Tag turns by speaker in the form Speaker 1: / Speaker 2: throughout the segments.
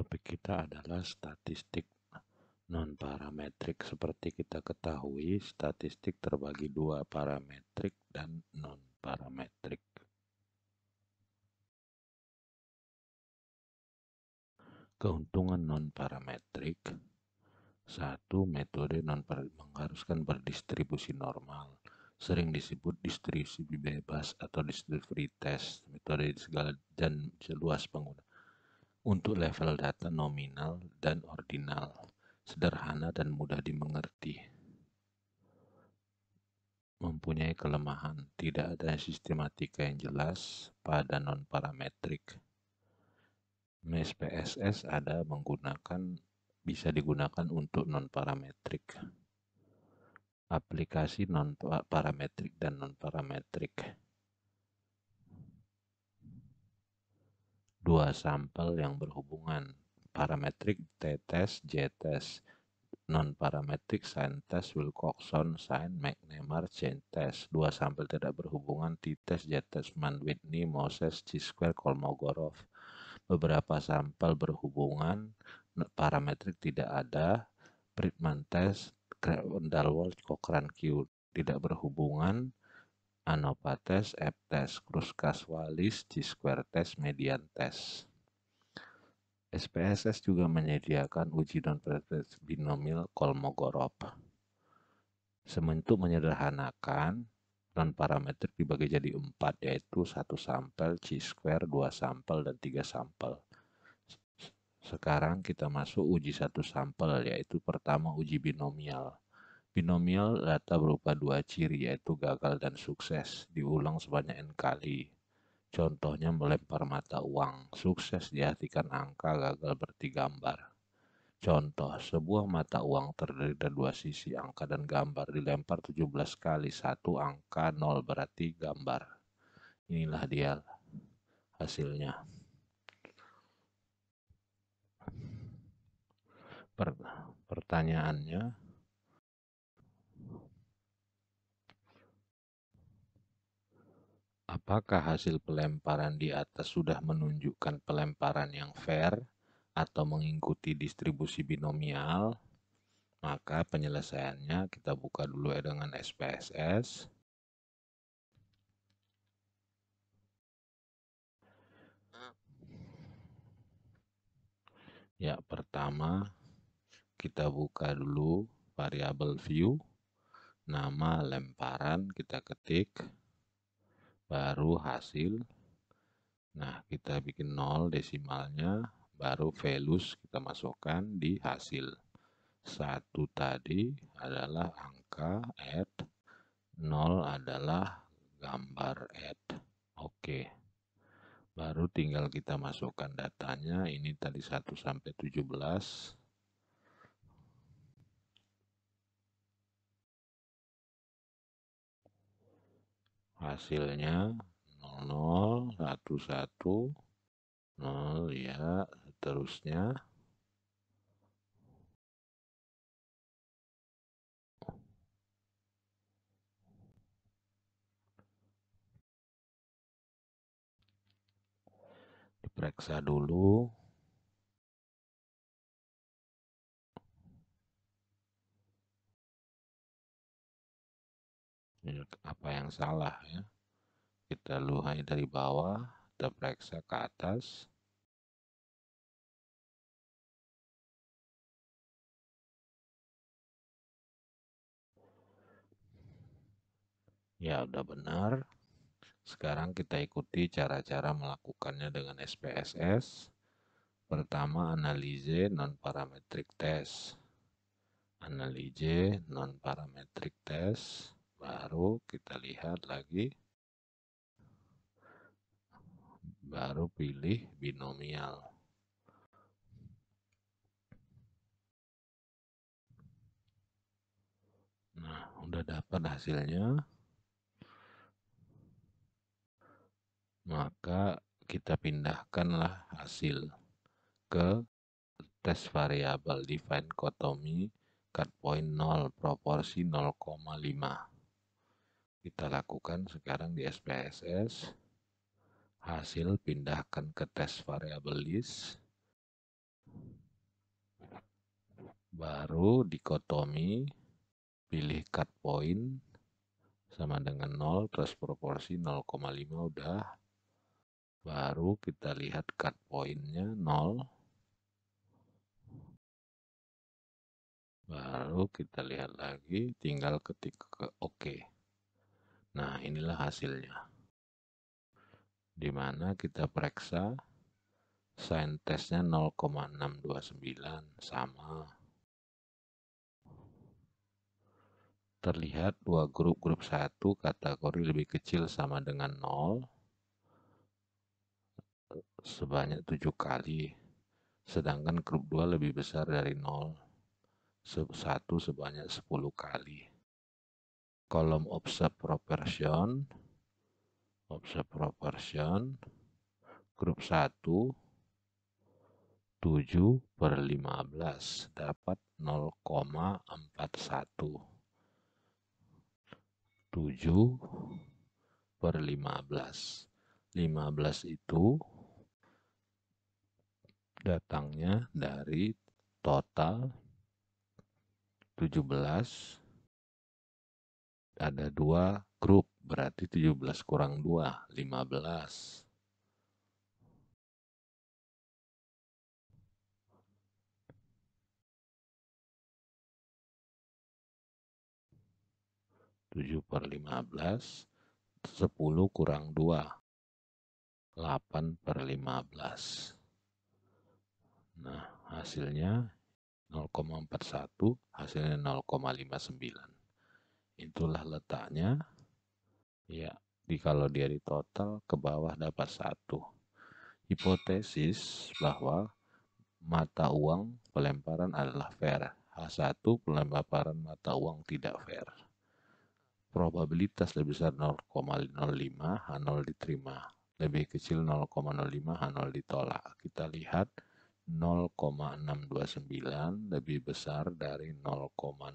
Speaker 1: topik kita adalah statistik non nonparametrik. Seperti kita ketahui, statistik terbagi dua, parametrik dan non-parametrik. Keuntungan non-parametrik, satu metode non mengharuskan berdistribusi normal sering disebut distribusi bebas atau distribusi free test metode segala dan seluas pengguna untuk level data nominal dan ordinal, sederhana dan mudah dimengerti. Mempunyai kelemahan, tidak ada sistematika yang jelas pada non-parametrik. Mesh PSS ada menggunakan bisa digunakan untuk non-parametrik. Aplikasi non-parametrik dan non-parametrik. dua sampel yang berhubungan parametrik t-test, j-test, non parametrik sign test, Wilcoxon sign, McNamara chain test, dua sampel tidak berhubungan t-test, j-test, Man Whitney, Moses, G-square, Kolmogorov, beberapa sampel berhubungan, parametrik tidak ada, Friedman test, Dalwall, Cochrane Q tidak berhubungan, ANOVA test, F test, Kruskas Wallis, G square test, median test. SPSS juga menyediakan uji non binomial Kolmogorov. Sementuk menyederhanakan non parameter dibagi jadi empat yaitu satu sampel, c square, dua sampel dan tiga sampel. Sekarang kita masuk uji satu sampel yaitu pertama uji binomial binomial data berupa dua ciri yaitu gagal dan sukses diulang sebanyak n kali. Contohnya melempar mata uang, sukses diartikan angka, gagal berarti gambar. Contoh, sebuah mata uang terdiri dari dua sisi angka dan gambar dilempar 17 kali, satu angka 0 berarti gambar. Inilah dia hasilnya. Pertanyaannya, apakah hasil pelemparan di atas sudah menunjukkan pelemparan yang fair atau mengikuti distribusi binomial, maka penyelesaiannya kita buka dulu ya dengan SPSS. Ya, pertama kita buka dulu variabel view, nama lemparan kita ketik, baru hasil. Nah, kita bikin nol desimalnya, baru values kita masukkan di hasil. Satu tadi adalah angka add 0 adalah gambar add Oke. Baru tinggal kita masukkan datanya, ini tadi 1 sampai 17. hasilnya 00 11
Speaker 2: 0 ya
Speaker 1: seterusnya
Speaker 2: diperiksa dulu apa yang salah ya kita luhai dari bawah kita periksa ke atas
Speaker 1: ya udah benar sekarang kita ikuti cara-cara melakukannya dengan SPSS pertama analize non-parametric test analize non-parametric test baru kita lihat lagi baru pilih binomial nah udah dapat hasilnya maka kita pindahkanlah hasil ke tes variabel define kotomi cut point 0 proporsi 0,5 kita lakukan sekarang di SPSS. Hasil pindahkan ke tes variable list. Baru dikotomi, pilih cut point sama dengan 0, terus proporsi 0,5 udah. Baru kita lihat cut pointnya
Speaker 2: 0.
Speaker 1: Baru kita lihat lagi, tinggal ketik ke OK. Nah, inilah hasilnya. Di mana kita periksa sign testnya 0,629 sama. Terlihat dua grup, grup 1 kategori lebih kecil sama dengan 0 sebanyak 7 kali. Sedangkan grup 2 lebih besar dari 0 1 sebanyak 10 kali kolom observe proportion observe proportion grup 1 7 per 15 dapat 0,41 7 per 15 15 itu datangnya dari total 17 ada dua grup, berarti 17
Speaker 2: kurang 2, 15.
Speaker 1: tujuh per lima belas, sepuluh kurang dua, delapan per lima belas. Nah, hasilnya 0,41, hasilnya 0,59 itulah letaknya ya di kalau dia di total ke bawah dapat satu hipotesis bahwa mata uang pelemparan adalah fair H1 pelemparan mata uang tidak fair probabilitas lebih besar 0,05 H0 diterima lebih kecil 0,05 H0 ditolak kita lihat 0,629 lebih besar dari 0,05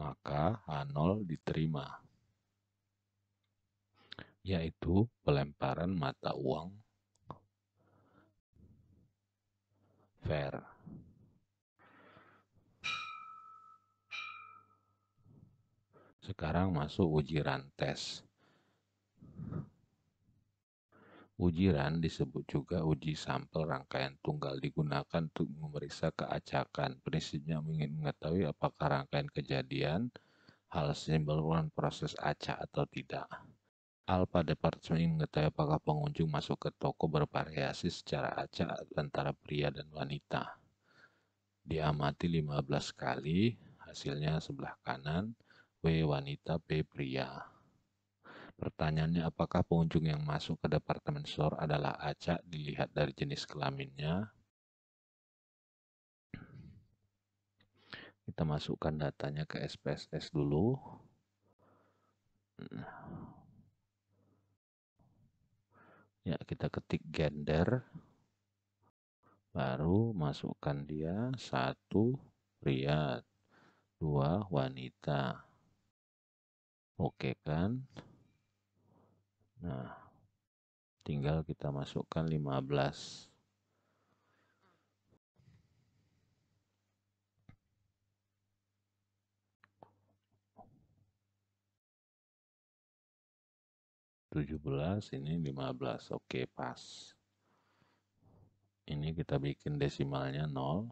Speaker 1: maka H0 diterima, yaitu pelemparan mata uang fair. Sekarang masuk ujian tes. Uji run disebut juga uji sampel rangkaian tunggal digunakan untuk memeriksa keacakan. Prinsipnya ingin mengetahui apakah rangkaian kejadian hal dan proses acak atau tidak. Alpha Department ingin mengetahui apakah pengunjung masuk ke toko bervariasi secara acak antara pria dan wanita. Diamati 15 kali, hasilnya sebelah kanan, W wanita, B pria. Pertanyaannya, apakah pengunjung yang masuk ke departemen store adalah acak dilihat dari jenis kelaminnya? Kita masukkan datanya ke SPSS dulu. Ya, kita ketik gender. Baru masukkan dia satu pria, dua wanita. Oke kan? Nah, tinggal kita masukkan 15. tujuh belas ini lima belas oke pas ini kita bikin desimalnya nol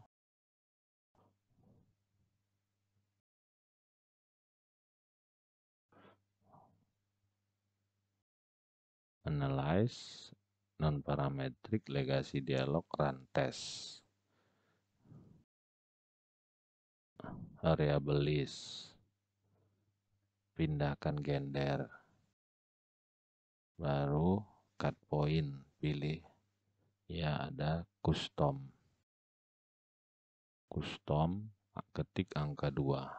Speaker 2: Analyze non-parametric
Speaker 1: legacy dialog run test. Variable list. Pindahkan gender. Baru cut point pilih
Speaker 2: ya ada custom. Custom ketik angka 2.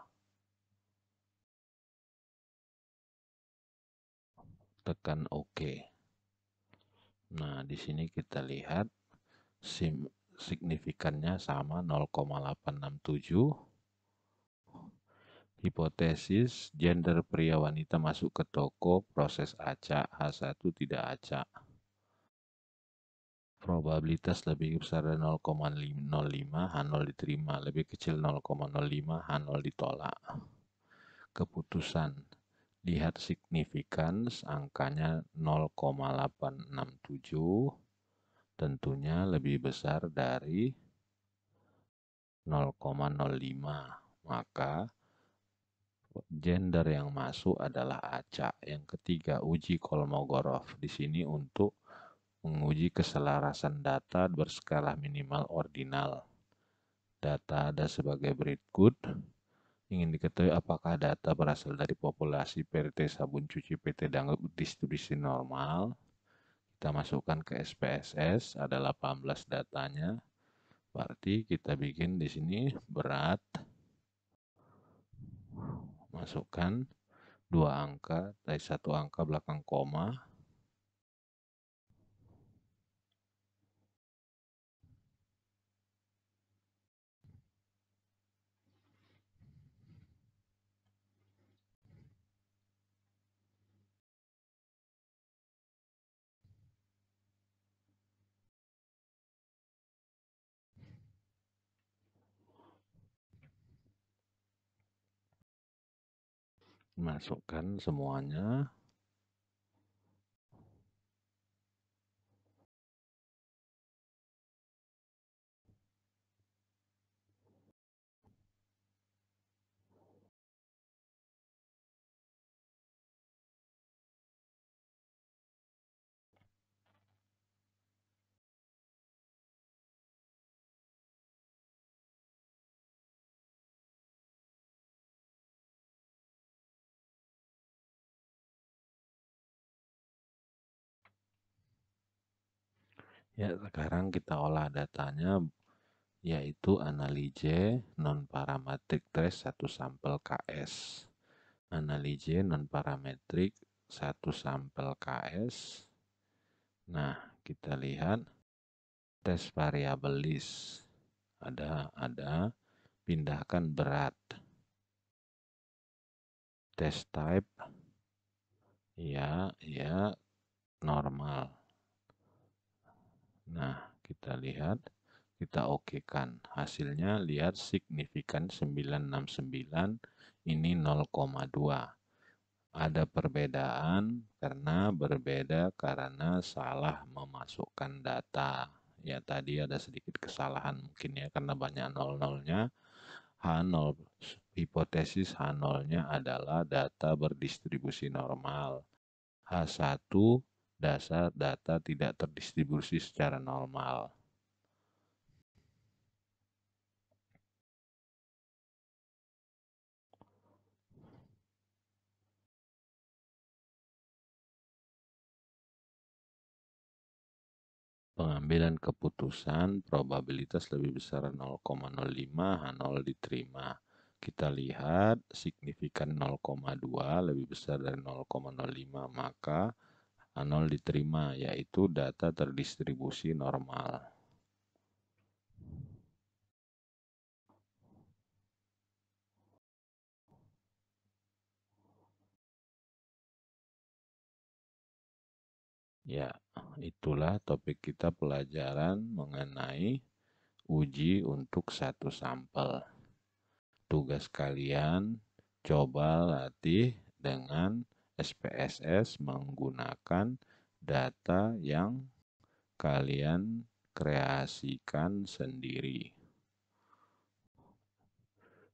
Speaker 1: tekan OK. Nah, di sini kita lihat sim signifikannya sama 0,867. Hipotesis gender pria wanita masuk ke toko proses acak H1 tidak acak. Probabilitas lebih besar dari 0,05 H0 diterima, lebih kecil 0,05 H0 ditolak. Keputusan lihat significance angkanya 0,867 tentunya lebih besar dari 0,05 maka gender yang masuk adalah acak yang ketiga uji Kolmogorov di sini untuk menguji keselarasan data berskala minimal ordinal data ada sebagai berikut Ingin diketahui apakah data berasal dari populasi PT sabun cuci PT dianggap distribusi normal. Kita masukkan ke SPSS, ada 18 datanya. Berarti kita bikin di sini berat. Masukkan dua angka dari satu angka belakang koma
Speaker 2: masukkan semuanya
Speaker 1: Ya, sekarang kita olah datanya yaitu non nonparametrik trace satu sampel KS. non nonparametrik satu sampel KS. Nah, kita lihat tes variabel list. Ada ada pindahkan berat. Test type ya ya normal Nah, kita lihat, kita oke kan. Hasilnya lihat signifikan 969 ini 0,2. Ada perbedaan karena berbeda karena salah memasukkan data. Ya tadi ada sedikit kesalahan mungkin ya karena banyak nol-nolnya. H0 hipotesis H0-nya adalah data berdistribusi normal. H1 dasar data tidak terdistribusi secara normal. pengambilan keputusan probabilitas lebih besar 0,05 H0 diterima. Kita lihat signifikan 0,2 lebih besar dari 0,05 maka A0 diterima, yaitu data terdistribusi normal. Ya, itulah topik kita pelajaran mengenai uji untuk satu sampel. Tugas kalian coba latih SPSS menggunakan data yang kalian kreasikan sendiri.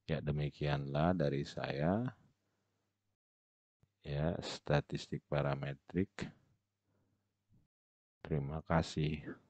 Speaker 1: Ya, demikianlah dari saya. Ya, statistik parametrik. Terima kasih.